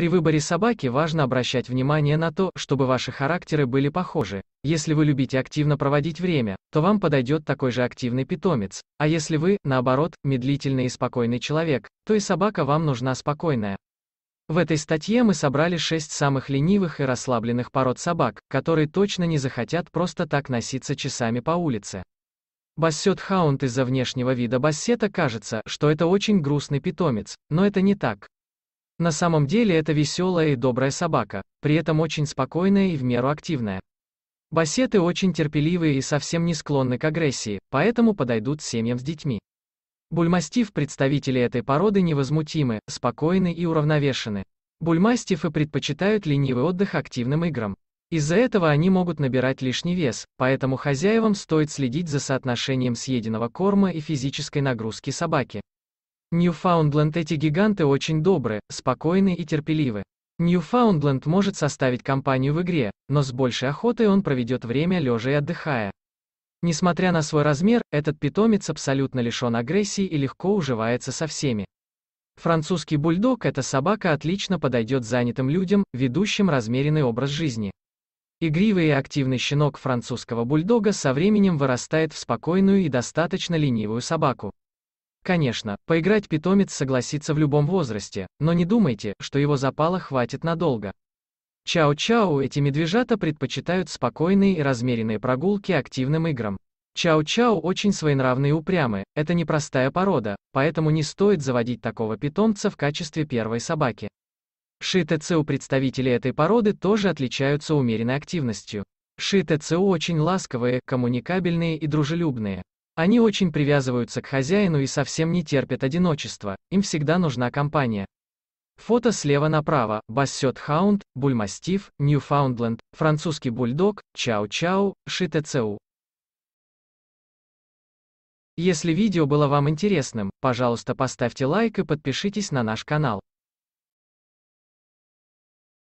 При выборе собаки важно обращать внимание на то, чтобы ваши характеры были похожи. Если вы любите активно проводить время, то вам подойдет такой же активный питомец. А если вы, наоборот, медлительный и спокойный человек, то и собака вам нужна спокойная. В этой статье мы собрали 6 самых ленивых и расслабленных пород собак, которые точно не захотят просто так носиться часами по улице. Бассет Хаунд из-за внешнего вида бассета кажется, что это очень грустный питомец, но это не так. На самом деле это веселая и добрая собака, при этом очень спокойная и в меру активная. Бассеты очень терпеливые и совсем не склонны к агрессии, поэтому подойдут семьям с детьми. Бульмастив представители этой породы невозмутимы, спокойны и уравновешены. Бульмастифы предпочитают ленивый отдых активным играм. Из-за этого они могут набирать лишний вес, поэтому хозяевам стоит следить за соотношением съеденного корма и физической нагрузки собаки. Ньюфаундленд эти гиганты очень добры, спокойны и терпеливы. Ньюфаундленд может составить компанию в игре, но с большей охотой он проведет время лежа и отдыхая. Несмотря на свой размер, этот питомец абсолютно лишен агрессии и легко уживается со всеми. Французский бульдог – эта собака отлично подойдет занятым людям, ведущим размеренный образ жизни. Игривый и активный щенок французского бульдога со временем вырастает в спокойную и достаточно ленивую собаку. Конечно, поиграть питомец согласится в любом возрасте, но не думайте, что его запала хватит надолго. Чао-чао эти медвежата предпочитают спокойные и размеренные прогулки активным играм. Чао-чао очень своенравные и упрямы, это непростая порода, поэтому не стоит заводить такого питомца в качестве первой собаки. Ши-ТЦ у представителей этой породы тоже отличаются умеренной активностью. Ши-ТЦУ тэ очень ласковые, коммуникабельные и дружелюбные. Они очень привязываются к хозяину и совсем не терпят одиночества, им всегда нужна компания. Фото слева направо. Бассет Хаунд, бульмастив, Ньюфаундленд, французский бульдог, Чау-Чау, Шитецеу. Если видео было вам интересным, пожалуйста поставьте лайк и подпишитесь на наш канал.